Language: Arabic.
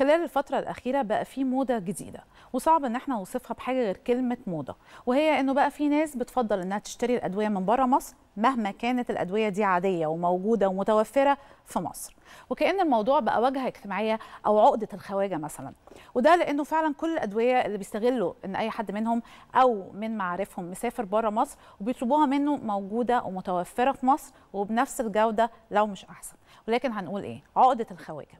خلال الفترة الأخيرة بقى في موضة جديدة وصعب إن احنا نوصفها بحاجة غير كلمة موضة وهي إنه بقى في ناس بتفضل إنها تشتري الأدوية من بره مصر مهما كانت الأدوية دي عادية وموجودة ومتوفرة في مصر وكأن الموضوع بقى واجهة اجتماعية أو عقدة الخواجة مثلا وده لأنه فعلا كل الأدوية اللي بيستغلوا إن أي حد منهم أو من معارفهم مسافر بره مصر وبيطلبوها منه موجودة ومتوفرة في مصر وبنفس الجودة لو مش أحسن ولكن هنقول إيه عقدة الخواجة